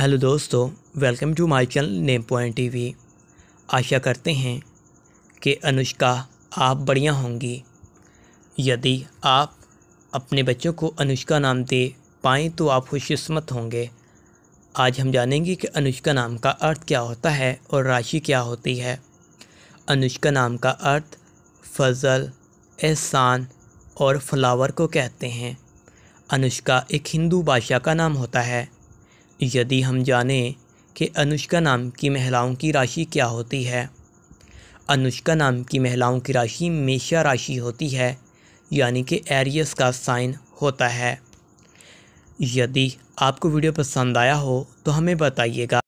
hello दोस्तों welcome to my channel name point TV आशा करते हैं कि अनुष्का आप बढ़िया होंगी यदि आप अपने बच्चों को अनुष्का नाम दे पाएँ तो आप खुशकस्मत होंगे आज हम जानेंगे कि अनुष्का नाम का अर्थ क्या होता है और राशि क्या होती है अनुष्का नाम का अर्थ फजल एहसान और फ्लावर को कहते हैं अनुष्का एक हिंदू बादशाह का नाम होता है यदि हम जानें कि अनुष्का नाम की महिलाओं की राशि क्या होती है अनुष्का नाम की महिलाओं की राशि मेषा राशि होती है यानी कि एरियस का साइन होता है यदि आपको वीडियो पसंद आया हो तो हमें बताइएगा